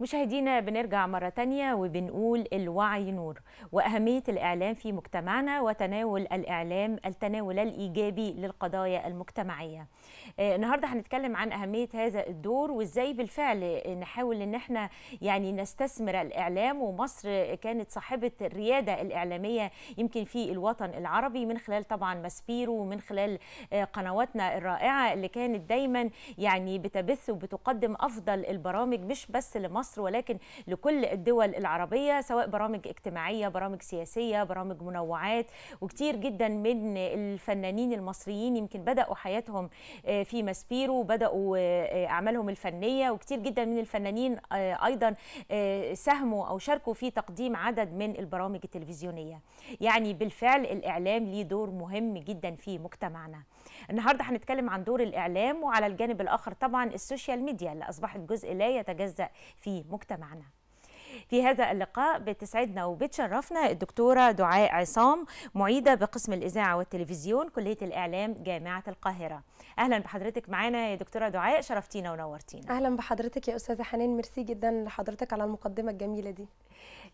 مشاهدينا بنرجع مرة تانية وبنقول الوعي نور وأهمية الإعلام في مجتمعنا وتناول الإعلام التناول الإيجابي للقضايا المجتمعية آه، النهاردة هنتكلم عن أهمية هذا الدور وإزاي بالفعل نحاول أن احنا يعني نستثمر الإعلام ومصر كانت صاحبة الريادة الإعلامية يمكن في الوطن العربي من خلال طبعا مسبيرو ومن خلال آه، قنواتنا الرائعة اللي كانت دايما يعني بتبث وبتقدم أفضل البرامج مش بس لمصر مصر ولكن لكل الدول العربية سواء برامج اجتماعية برامج سياسية برامج منوعات وكتير جدا من الفنانين المصريين يمكن بدأوا حياتهم آه، في ماسبيرو بدأوا آه، آه، أعمالهم الفنية وكتير جدا من الفنانين أيضا ساهموا أو شاركوا في تقديم عدد من البرامج التلفزيونية يعني بالفعل الإعلام ليه دور مهم جدا في مجتمعنا النهارده هنتكلم عن دور الاعلام وعلى الجانب الاخر طبعا السوشيال ميديا اللي اصبحت جزء لا يتجزا في مجتمعنا في هذا اللقاء بتسعدنا وبتشرفنا الدكتورة دعاء عصام معيدة بقسم الإذاعة والتلفزيون كلية الإعلام جامعة القاهرة أهلا بحضرتك معانا يا دكتورة دعاء شرفتينا ونورتينا أهلا بحضرتك يا أستاذة حنين ميرسي جدا لحضرتك على المقدمة الجميلة دي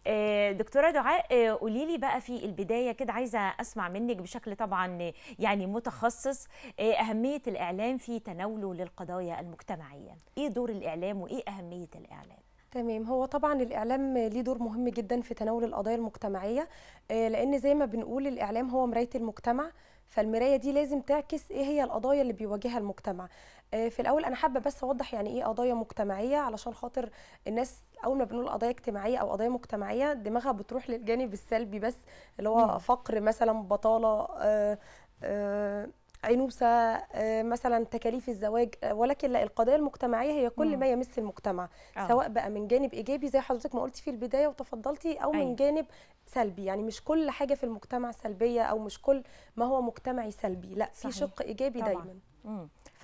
آه، دكتوره دعاء آه، قولي لي بقى في البدايه كده عايزه اسمع منك بشكل طبعا يعني متخصص آه، اهميه الاعلام في تناوله للقضايا المجتمعيه ايه دور الاعلام وايه اهميه الاعلام تمام هو طبعا الاعلام ليه دور مهم جدا في تناول القضايا المجتمعيه لان زي ما بنقول الاعلام هو مرايه المجتمع فالمرايه دي لازم تعكس ايه هي القضايا اللي بيواجهها المجتمع آه، في الاول انا حابه بس اوضح يعني ايه قضايا مجتمعيه علشان خاطر الناس اول ما بنقول قضايا اجتماعيه او قضايا مجتمعيه دماغها بتروح للجانب السلبي بس اللي هو فقر مثلا بطاله آآ آه، آآ آه، عنوسه آه، مثلا تكاليف الزواج آه، ولكن لا القضايا المجتمعيه هي كل ما يمس المجتمع آه. سواء بقى من جانب ايجابي زي حضرتك ما قلتي في البدايه وتفضلتي او من أيوة. جانب سلبي يعني مش كل حاجه في المجتمع سلبيه او مش كل ما هو مجتمعي سلبي لا في شق ايجابي دايما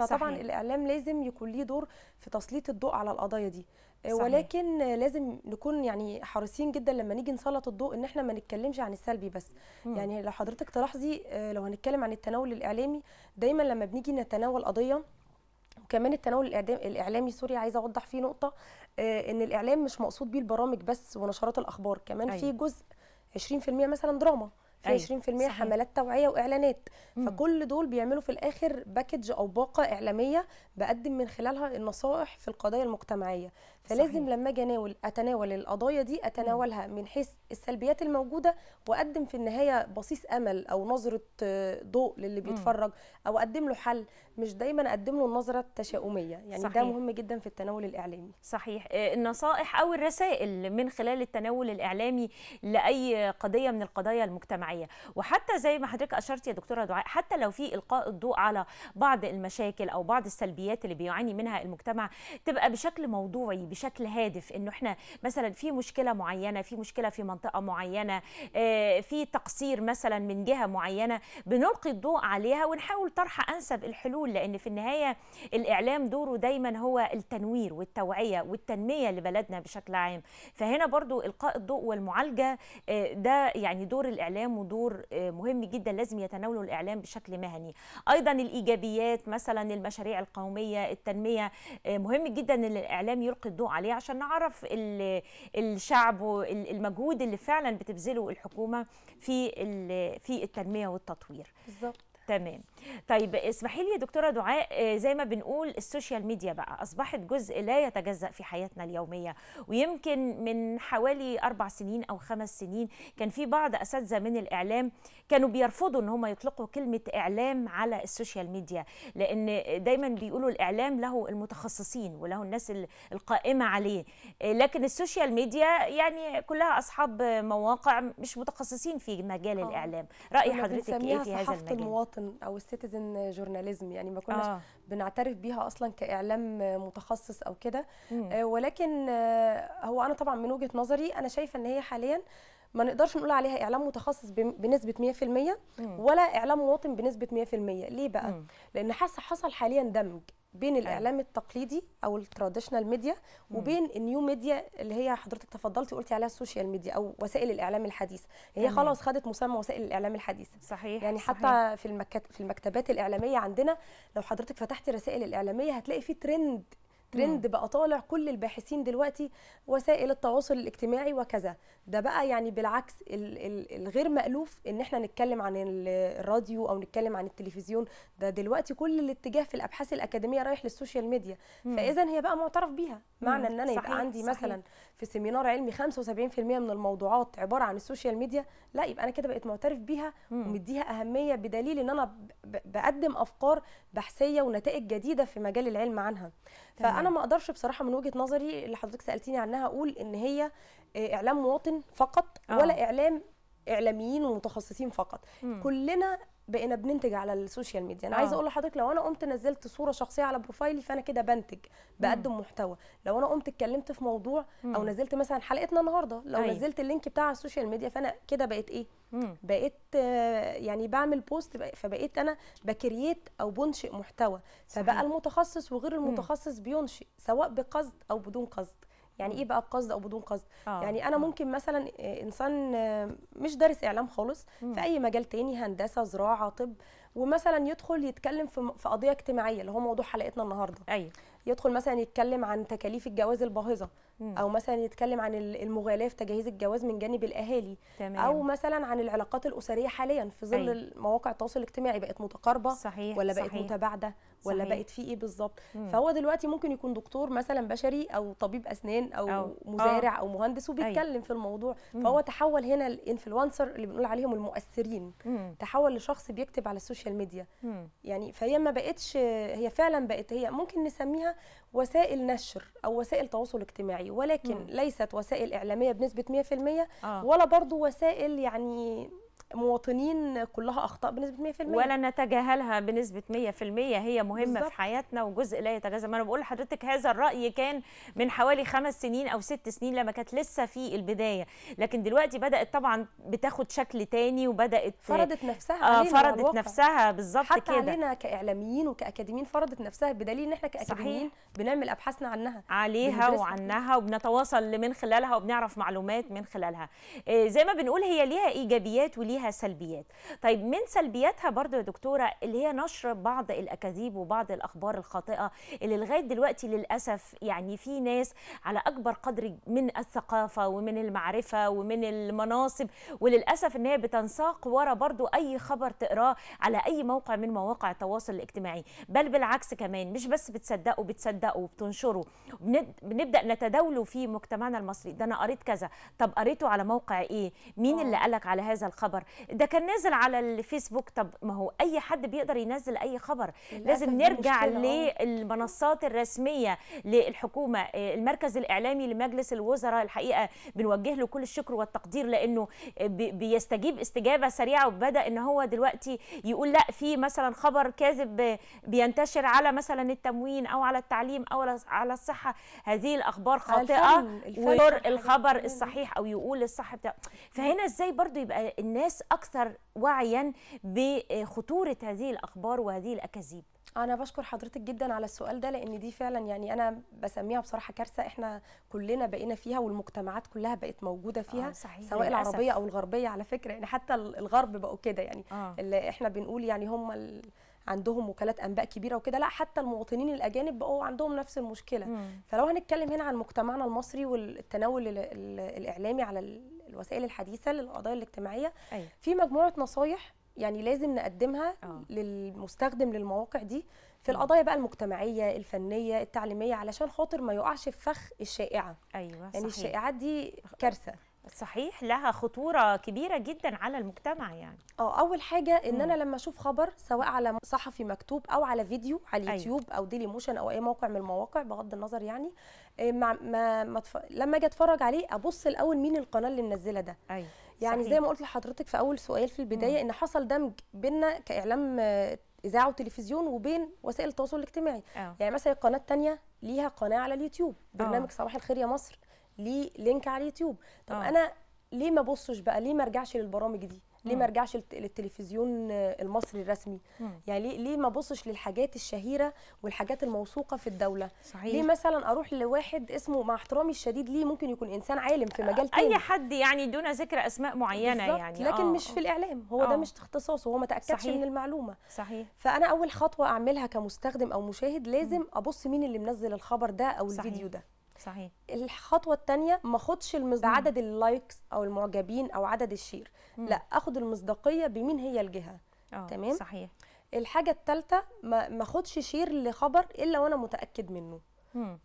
فطبعا صحيح. الاعلام لازم يكون ليه دور في تسليط الضوء على القضايا دي آه، صحيح. ولكن لازم نكون يعني حريصين جدا لما نيجي نسلط الضوء ان احنا ما نتكلمش عن السلبي بس مم. يعني لو حضرتك تلاحظي آه، لو هنتكلم عن التناول الاعلامي دايما لما بنيجي نتناول قضيه وكمان التناول الاعلامي سوري عايزه اوضح فيه نقطه آه، ان الاعلام مش مقصود بيه البرامج بس ونشرات الاخبار كمان أيوة. في جزء 20% مثلا دراما في 20% أيوة، صحيح. حملات توعيه واعلانات مم. فكل دول بيعملوا في الاخر باكج او باقه اعلاميه بقدم من خلالها النصائح في القضايا المجتمعيه فلازم صحيح. لما اجي اناول اتناول القضايا دي اتناولها من حيث السلبيات الموجوده واقدم في النهايه بصيص امل او نظره آه، ضوء للي بيتفرج او اقدم له حل مش دايما اقدم له النظره التشاؤميه يعني صحيح. ده مهم جدا في التناول الاعلامي صحيح آه، النصائح او الرسائل من خلال التناول الاعلامي لاي قضيه من القضايا المجتمعيه وحتى زي ما حضرتك اشرت يا دكتوره دعاء حتى لو في القاء الضوء على بعض المشاكل او بعض السلبيات اللي بيعاني منها المجتمع تبقى بشكل موضوعي بشكل هادف انه احنا مثلا في مشكله معينه في مشكله في منطقه معينه آه، في تقصير مثلا من جهه معينه بنلقي الضوء عليها ونحاول طرح انسب الحلول الحلول لان في النهايه الاعلام دوره دايما هو التنوير والتوعيه والتنميه لبلدنا بشكل عام فهنا برضو القاء الضوء والمعالجه آه، ده يعني دور الاعلام ودور آه، مهم جدا لازم يتناوله الاعلام بشكل مهني ايضا الايجابيات مثلا المشاريع القوميه التنميه آه، مهم جدا ان الاعلام يلقي الضوء عليه عشان نعرف الشعب والمجهود اللي فعلا بتبذله الحكومه في في التنميه والتطوير بالظبط تمام طيب اسمحي لي يا دكتوره دعاء آه، زي ما بنقول السوشيال ميديا بقى اصبحت جزء لا يتجزا في حياتنا اليوميه ويمكن من حوالي اربع سنين او خمس سنين كان في بعض اساتذه من الاعلام كانوا بيرفضوا ان هم يطلقوا كلمه اعلام على السوشيال ميديا لان دايما بيقولوا الاعلام له المتخصصين وله الناس القائمه عليه آه، لكن السوشيال ميديا يعني كلها اصحاب مواقع مش متخصصين في مجال آه. الاعلام راي حضرتك ايه في هذا المجال المواطن او السيتيزن جورناليزم يعني ما كناش آه. بنعترف بيها اصلا كاعلام متخصص او كده آه، ولكن آه، هو انا طبعا من وجهه نظري انا شايفه ان هي حاليا ما نقدرش نقول عليها اعلام متخصص بنسبه 100% ولا اعلام مواطن بنسبه 100% ليه بقى مم. لان حصل حاليا دمج بين أيوة. الاعلام التقليدي او التراديشنال ميديا وبين النيو ميديا اللي هي حضرتك تفضلتي قلتي عليها السوشيال ميديا او وسائل الاعلام الحديثه هي خلاص خدت مسمى وسائل الاعلام الحديثه صحيح يعني صحيح. حتى في في المكتبات الاعلاميه عندنا لو حضرتك فتحتي رسائل الاعلاميه هتلاقي في ترند ترند بقى طالع كل الباحثين دلوقتي وسائل التواصل الاجتماعي وكذا ده بقى يعني بالعكس الغير مألوف ان احنا نتكلم عن الراديو او نتكلم عن التلفزيون ده دلوقتي كل الاتجاه في الابحاث الاكاديميه رايح للسوشيال ميديا فاذا هي بقى معترف بيها معنى ان انا يبقى عندي صحيح. مثلا في سيمينار علمي 75% من الموضوعات عباره عن السوشيال ميديا لا يبقى انا كده بقيت معترف بيها ومديها اهميه بدليل ان انا بقدم افكار بحثيه ونتائج جديده في مجال العلم عنها فانا ما اقدرش بصراحه من وجهه نظري اللي حضرتك سالتيني عنها اقول ان هي آه، اعلام مواطن فقط أوه. ولا آه. اعلام اعلاميين ومتخصصين فقط مم. كلنا بقينا بننتج على السوشيال ميديا انا آه. عايزه اقول لحضرتك لو انا قمت نزلت صوره شخصيه على بروفايلي فانا كده بنتج بقدم محتوى لو انا قمت اتكلمت في موضوع مم. او نزلت مثلا حلقتنا النهارده لو أي. أيوة. نزلت اللينك بتاع السوشيال ميديا فانا كده بقيت ايه مم. بقيت يعني بعمل بوست فبقيت انا بكرييت او بنشئ محتوى صحيح. فبقى المتخصص وغير المتخصص مم. بينشئ سواء بقصد او بدون قصد يعني ايه بقى بقصد او بدون قصد آه. يعني انا آه. ممكن مثلا آه، انسان آه، مش دارس اعلام خالص مم. في اي مجال تاني هندسه زراعه طب ومثلا يدخل يتكلم في قضيه اجتماعيه اللي هو موضوع حلقتنا النهارده ايوه يدخل مثلا يتكلم عن تكاليف الجواز الباهظه او مثلا يتكلم عن المغالاه في تجهيز الجواز من جانب الاهالي تمام. او مثلا عن العلاقات الاسريه حاليا في ظل أي. أيوة. مواقع التواصل الاجتماعي بقت متقاربه صحيح. ولا بقت صحيح. متباعده ولا صحيح. بقت في ايه بالظبط فهو دلوقتي ممكن يكون دكتور مثلا بشري او طبيب اسنان او, أو. مزارع أو. آه. او مهندس أيوة. وبيتكلم أي. في الموضوع مم. فهو تحول هنا الانفلونسر اللي بنقول عليهم المؤثرين مم. تحول لشخص بيكتب على السوشيال ميديا مم. يعني فهي ما بقتش هي فعلا بقت هي ممكن نسميها وسائل نشر او وسائل تواصل اجتماعي الشرعي ولكن م. ليست وسائل إعلامية بنسبة 100% آه. ولا برضو وسائل يعني مواطنين كلها اخطاء بنسبه 100% ولا نتجاهلها بنسبه 100% هي مهمه بالزبط. في حياتنا وجزء لا يتجزا ما انا بقول لحضرتك هذا الراي كان من حوالي خمس سنين او ست سنين لما كانت لسه في البدايه لكن دلوقتي بدات طبعا بتاخد شكل تاني وبدات فرضت نفسها آه فرضت فرضت نفسها بالظبط كده حتى علينا كاعلاميين وكاكاديميين فرضت نفسها بدليل ان احنا كاكاديميين بنعمل ابحاثنا عنها عليها وعنها وبنتواصل من خلالها وبنعرف معلومات من خلالها آه زي ما بنقول هي ليها ايجابيات وليها فيها سلبيات طيب من سلبياتها برضو يا دكتورة اللي هي نشر بعض الأكاذيب وبعض الأخبار الخاطئة اللي لغاية دلوقتي للأسف يعني في ناس على أكبر قدر من الثقافة ومن المعرفة ومن المناصب وللأسف إن هي بتنساق ورا برضو أي خبر تقراه على أي موقع من مواقع التواصل الاجتماعي بل بالعكس كمان مش بس بتصدقوا بتصدقوا وبتنشروا بنبدأ نتداوله في مجتمعنا المصري ده أنا قريت كذا طب قريته على موقع إيه مين آه. اللي قالك على هذا الخبر ده كان نازل على الفيسبوك طب ما هو اي حد بيقدر ينزل اي خبر لازم نرجع آه. للمنصات الرسميه للحكومه آه، المركز الاعلامي لمجلس الوزراء الحقيقه بنوجه له كل الشكر والتقدير لانه بيستجيب استجابه سريعه وبدا ان هو دلوقتي يقول لا في مثلا خبر كاذب بينتشر على مثلا التموين او على التعليم او على الصحه هذه الاخبار خاطئه وير الخبر الصحيح او يقول الصح بتاعه فهنا ازاي برضو يبقى الناس اكثر وعيا بخطوره هذه الاخبار وهذه الاكاذيب انا بشكر حضرتك جدا على السؤال ده لان دي فعلا يعني انا بسميها بصراحه كارثه احنا كلنا بقينا فيها والمجتمعات كلها بقت موجوده آه، فيها آه صحيح سواء للأسف. العربيه او الغربيه على فكره يعني حتى الغرب بقوا كده يعني آه. اللي احنا بنقول يعني هم ال... عندهم وكالات انباء كبيره وكده لا حتى المواطنين الاجانب بقوا عندهم نفس المشكله مم. فلو هنتكلم هنا عن مجتمعنا المصري والتناول الاعلامي على الوسائل الحديثه للقضايا الاجتماعيه أيه. في مجموعه نصايح يعني لازم نقدمها أوه. للمستخدم للمواقع دي في القضايا بقى المجتمعيه الفنيه التعليميه علشان خاطر ما يقعش في فخ الشائعه ايوه يعني صحيح. الشائعات دي كارثه صحيح لها خطوره كبيره جدا على المجتمع يعني اه اول حاجه ان م. انا لما اشوف خبر سواء على صحفي مكتوب او على فيديو على أيوة. اليوتيوب أيوة. او ديلي موشن او اي موقع من المواقع بغض النظر يعني إيه، ما ما, ما تف... لما اجي اتفرج عليه ابص الاول مين القناه اللي منزله ده أيوة. يعني صحيح. زي ما قلت لحضرتك في اول سؤال في البدايه مم. ان حصل دمج بيننا كاعلام آه، اذاعه وتلفزيون وبين وسائل التواصل الاجتماعي أو. آه. يعني مثلا القناه الثانيه ليها قناه على اليوتيوب برنامج آه. صباح الخير يا مصر ليه لينك على اليوتيوب طب أو. انا ليه ما ابصش بقى ليه ما ارجعش للبرامج دي ليه ما ارجعش للتلفزيون المصري الرسمي مم. يعني ليه ليه ما ابصش للحاجات الشهيره والحاجات الموثوقه في الدوله صحيح. ليه مثلا اروح لواحد اسمه مع احترامي الشديد ليه ممكن يكون انسان عالم في مجال تاني اي حد يعني دون ذكر اسماء معينه يعني لكن أوه. مش في الاعلام هو أوه. ده آه. مش اختصاصه هو ما تاكدش صحيح. من المعلومه صحيح فانا اول خطوه اعملها كمستخدم او مشاهد لازم ابص مين اللي منزل الخبر ده او صحيح. الفيديو ده صحيح الخطوه الثانيه ما اخدش بعدد اللايكس او المعجبين او عدد الشير مم. لا اخد المصداقيه بمين هي الجهه أوه. تمام صحيح الحاجه الثالثه ما اخدش شير لخبر الا وانا متاكد منه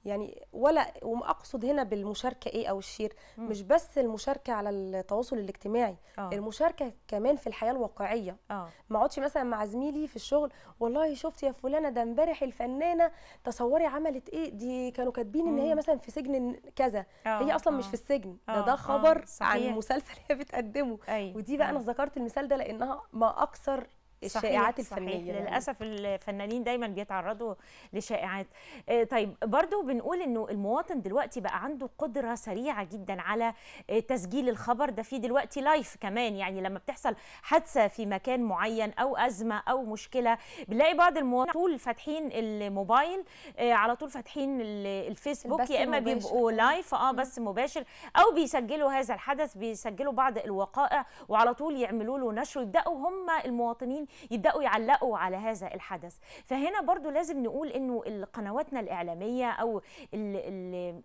يعني ولا واقصد هنا بالمشاركه ايه او الشير مم. مش بس المشاركه على التواصل الاجتماعي أوه. المشاركه كمان في الحياه الواقعيه آه. ما اقعدش مثلا مع زميلي في الشغل والله شفت يا فلانه ده امبارح الفنانه تصوري عملت ايه دي كانوا كاتبين ان هي مثلا في سجن كذا أوه. هي اصلا أوه. مش آه. في السجن ده آه. ده آه. خبر صحيح. عن مسلسل هي بتقدمه أي. أيوة. ودي بقى آه. انا أيوة. ذكرت المثال ده لانها ما اكثر الشائعات الفنيه صحيح. للاسف يعني. الفنانين دايما بيتعرضوا لشائعات آه، طيب برضو بنقول انه المواطن دلوقتي بقى عنده قدره سريعه جدا على آه، تسجيل الخبر ده في دلوقتي لايف كمان يعني لما بتحصل حادثه في مكان معين او ازمه او مشكله بنلاقي بعض المواطنين طول فاتحين الموبايل آه، على طول فاتحين الفيسبوك يا اما بيبقوا لايف اه بس مباشر او بيسجلوا هذا الحدث بيسجلوا بعض الوقائع وعلى طول يعملوا له نشر ويبداوا هم المواطنين يبداوا يعلقوا على هذا الحدث فهنا برضو لازم نقول انه قنواتنا الاعلاميه او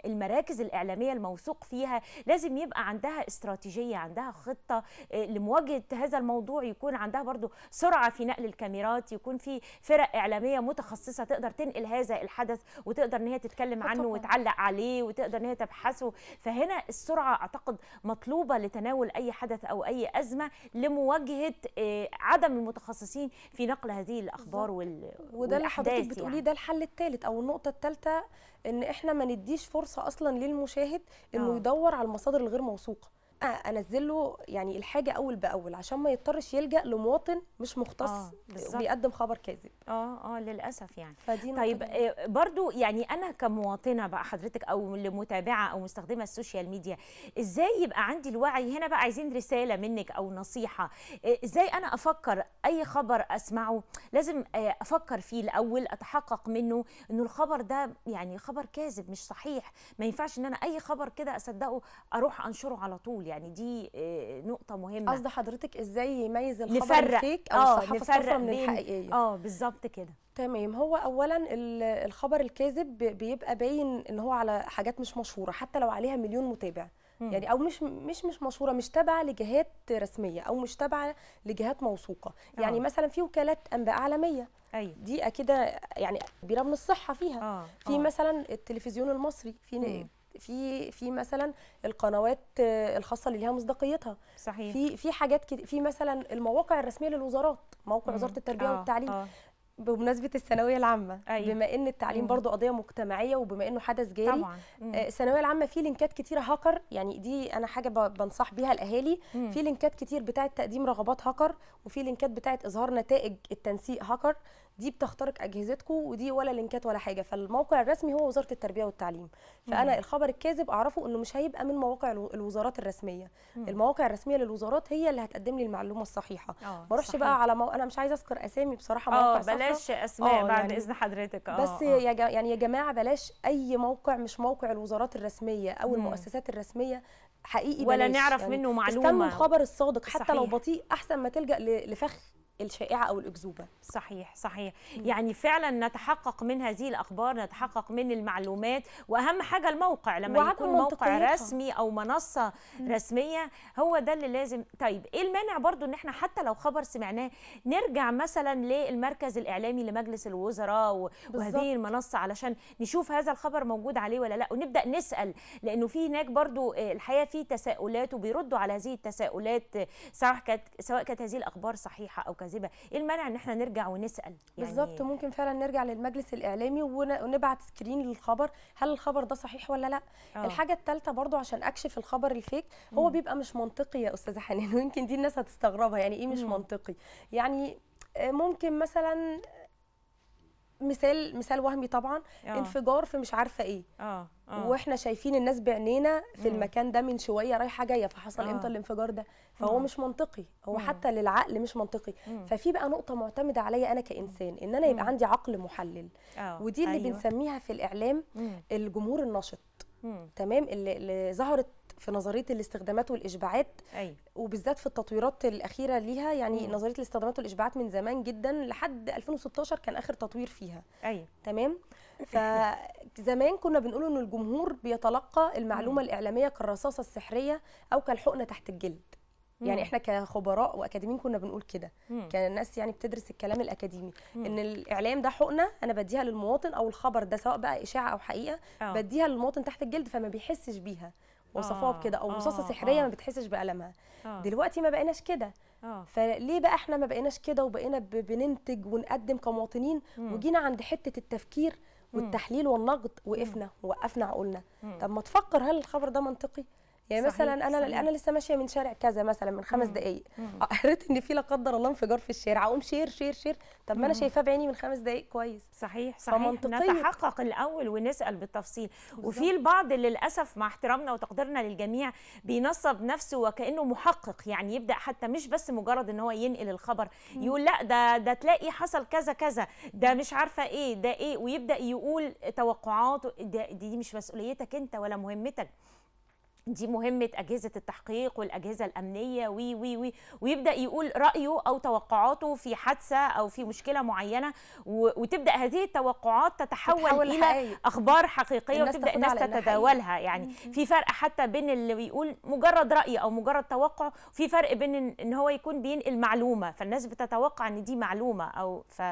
المراكز الاعلاميه الموثوق فيها لازم يبقى عندها استراتيجيه عندها خطه آه، لمواجهه هذا الموضوع يكون عندها برضو سرعه في نقل الكاميرات يكون في فرق اعلاميه متخصصه تقدر تنقل هذا الحدث وتقدر ان هي تتكلم عنه وتعلق عليه وتقدر ان هي تبحثه فهنا السرعه اعتقد مطلوبه لتناول اي حدث او اي ازمه لمواجهه آه، عدم المتخصصين المتخصصين في نقل هذه الاخبار وال... وده اللي حضرتك بتقوليه يعني. ده الحل الثالث او النقطه الثالثه ان احنا ما نديش فرصه اصلا للمشاهد انه آه. يدور على المصادر الغير موثوقه انزل له يعني الحاجه اول باول عشان ما يضطرش يلجا لمواطن مش مختص آه بيقدم خبر كاذب اه اه للاسف يعني فدي طيب آه برضو يعني انا كمواطنه بقى حضرتك او لمتابعه او مستخدمه السوشيال ميديا ازاي يبقى عندي الوعي هنا بقى عايزين رساله منك او نصيحه آه، ازاي انا افكر اي خبر اسمعه لازم آه، افكر فيه الاول اتحقق منه انه الخبر ده يعني خبر كاذب مش صحيح ما ينفعش ان انا اي خبر كده اصدقه اروح انشره على طول يعني. يعني دي آه، نقطه مهمه قصد حضرتك ازاي يميز الخبر الفيك او آه، الصحافه الصفراء من الحقيقيه اه بالظبط كده تمام هو اولا الخبر الكاذب بيبقى باين ان هو على حاجات مش مشهوره حتى لو عليها مليون متابع يعني او مش مش مش مشهوره مش تابعه لجهات رسميه او مش تابعه لجهات موثوقه يعني أوه. مثلا في وكالات انباء عالميه أيوة. دي اكيد يعني كبيره من الصحه فيها أوه. في أوه. مثلا التلفزيون المصري في في في مثلا القنوات آه، الخاصه اللي ليها مصداقيتها صحيح في في حاجات كده في مثلا المواقع الرسميه للوزارات موقع وزاره التربيه آه والتعليم آه. بمناسبه الثانويه العامه أيوة. بما ان التعليم برضو قضيه مجتمعيه وبما انه حدث جاري آه، الثانويه العامه في لينكات كتير هاكر يعني دي انا حاجه بنصح بيها الاهالي مم. في لينكات كتير بتاعه تقديم رغبات هاكر وفي لينكات بتاعه اظهار نتائج التنسيق هاكر دي بتخترق اجهزتكم ودي ولا لينكات ولا حاجه فالموقع الرسمي هو وزاره التربيه والتعليم فانا مم. الخبر الكاذب اعرفه انه مش هيبقى من مواقع الوزارات الرسميه مم. المواقع الرسميه للوزارات هي اللي هتقدم لي المعلومه الصحيحه آه، ما اروحش بقى على مو... انا مش عايزه اذكر اسامي بصراحه مواقع اه بلاش اسماء آه، بعد يعني اذن حضرتك اه بس أوه. يا يعني يا جماعه بلاش اي موقع مش موقع الوزارات الرسميه او مم. المؤسسات الرسميه حقيقي ولا بلاش. نعرف يعني منه معلومه استنوا الخبر الصادق حتى صحيح. لو بطيء احسن ما تلجا لفخ الشائعه او الاكذوبه صحيح صحيح يعني فعلا نتحقق من هذه الاخبار نتحقق من المعلومات واهم حاجه الموقع لما يكون موقع رسمي او منصه م. رسميه هو ده اللي لازم طيب ايه المانع برضو ان احنا حتى لو خبر سمعناه نرجع مثلا للمركز الاعلامي لمجلس الوزراء و... وهذه المنصه علشان نشوف هذا الخبر موجود عليه ولا لا ونبدا نسال لانه في هناك برضو آه، الحقيقه في تساؤلات وبيردوا على هذه التساؤلات سواء كانت سواء كانت هذه الاخبار صحيحه او كذا الكاذبه ايه المانع ان احنا نرجع ونسال يعني بالظبط ممكن فعلا نرجع للمجلس الاعلامي ونبعت سكرين للخبر هل الخبر ده صحيح ولا لا أوه. الحاجه الثالثه برضو عشان اكشف الخبر الفيك هو مم. بيبقى مش منطقي يا استاذه حنان ويمكن دي الناس هتستغربها يعني ايه مش مم. منطقي يعني آه، ممكن مثلا مثال مثال وهمي طبعا أوه. انفجار في مش عارفه ايه آه. آه. واحنا شايفين الناس بعينينا في مم. المكان ده من شويه رايحه جايه فحصل آه. امتى الانفجار ده فهو مم. آه. مش منطقي هو مم. حتى للعقل مش منطقي مم. ففي بقى نقطه معتمده عليا انا كانسان ان انا يبقى عندي عقل محلل أوه. ودي اللي أيوة. بنسميها في الاعلام مم. الجمهور النشط مم. تمام اللي, اللي ظهرت في نظريه الاستخدامات والاشباعات أي. وبالذات في التطويرات الاخيره ليها يعني مم. نظريه الاستخدامات والاشباعات من زمان جدا لحد 2016 كان اخر تطوير فيها أي. تمام فزمان كنا بنقول ان الجمهور بيتلقى المعلومه مم. الاعلاميه كالرصاصه السحريه او كالحقنه تحت الجلد يعني احنا كخبراء واكاديميين كنا بنقول كده كناس يعني بتدرس الكلام الاكاديمي مم. ان الاعلام ده حقنه انا بديها للمواطن او الخبر ده سواء بقى اشاعه او حقيقه أوه. بديها للمواطن تحت الجلد فما بيحسش بيها وصفوها بكده او رصاصه آه، آه، سحريه ما آه. بتحسش بالمها دلوقتي ما بقيناش كده فليه بقى احنا ما بقيناش كده وبقينا بننتج ونقدم كمواطنين وجينا عند حته التفكير والتحليل والنقد وقفنا ووقفنا عقولنا طب ما تفكر هل الخبر ده منطقي يعني صحيح مثلا انا صحيح. انا لسه ماشيه من شارع كذا مثلا من خمس دقائق آه، قريت ان في لا قدر الله انفجار في الشارع اقوم شير شير شير طب ما انا شايفاه بعيني من خمس دقائق كويس صحيح صحيح فمنطقية. نتحقق الاول ونسال بالتفصيل بالزبط. وفي البعض للاسف مع احترامنا وتقديرنا للجميع بينصب نفسه وكانه محقق يعني يبدا حتى مش بس مجرد ان هو ينقل الخبر مم. يقول لا ده ده تلاقي حصل كذا كذا ده مش عارفه ايه ده ايه ويبدا يقول توقعاته دي مش مسؤوليتك انت ولا مهمتك دي مهمة أجهزة التحقيق والأجهزة الأمنية وي وي وي ويبدأ يقول رأيه أو توقعاته في حادثة أو في مشكلة معينة وتبدأ هذه التوقعات تتحول إلى حقيقي. أخبار حقيقية الناس وتبدأ الناس تتداولها يعني في فرق حتى بين اللي بيقول مجرد رأي أو مجرد توقع في فرق بين إن هو يكون بينقل معلومة فالناس بتتوقع إن دي معلومة أو ف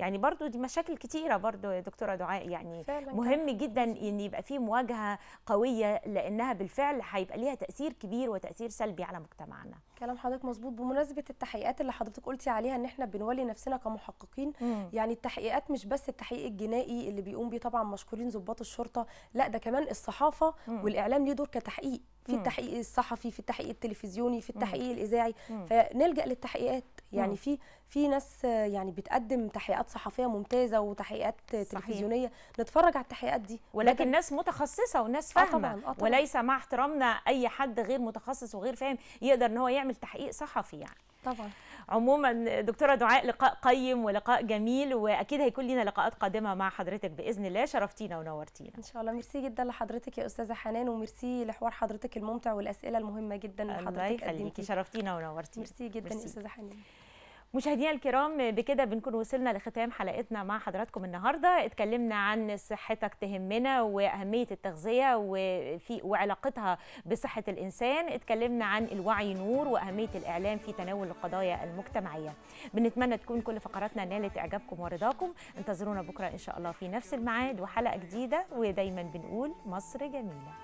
يعني برضو دي مشاكل كتيره برضو يا دكتوره دعاء يعني فعلا مهم جدا ان يبقى في مواجهه قويه لانها بالفعل هيبقى ليها تاثير كبير وتاثير سلبي على مجتمعنا كلام حضرتك مظبوط بمناسبه التحقيقات اللي حضرتك قلتي عليها ان احنا بنولي نفسنا كمحققين مم. يعني التحقيقات مش بس التحقيق الجنائي اللي بيقوم بيه طبعا مشكورين ضباط الشرطه لا ده كمان الصحافه مم. والاعلام ليه دور كتحقيق في التحقيق الصحفي في التحقيق التلفزيوني في التحقيق الاذاعي فنلجا للتحقيقات يعني في في ناس يعني بتقدم تحقيقات صحفيه ممتازه وتحقيقات تلفزيونيه نتفرج على التحقيقات دي ولكن ناس متخصصه وناس آه فاهمه آه طبعاً. آه طبعاً. وليس مع احترامنا اي حد غير متخصص وغير فاهم يقدر ان هو يعمل تحقيق صحفي يعني طبعا عموما دكتوره دعاء لقاء قيم ولقاء جميل واكيد هيكون لنا لقاءات قادمه مع حضرتك باذن الله شرفتينا ونورتينا ان شاء الله ميرسي جدا لحضرتك يا استاذه حنان وميرسي لحوار حضرتك الممتع والاسئله المهمه جدا لحضرتك حضرتك قدمتيها شرفتينا ونورتينا ميرسي جدا يا استاذه حنان مشاهدينا الكرام بكده بنكون وصلنا لختام حلقتنا مع حضراتكم النهارده اتكلمنا عن صحتك تهمنا واهميه التغذيه وفي وعلاقتها بصحه الانسان اتكلمنا عن الوعي نور واهميه الاعلام في تناول القضايا المجتمعيه بنتمنى تكون كل فقراتنا نالت اعجابكم ورضاكم انتظرونا بكره ان شاء الله في نفس الميعاد وحلقه جديده ودايما بنقول مصر جميله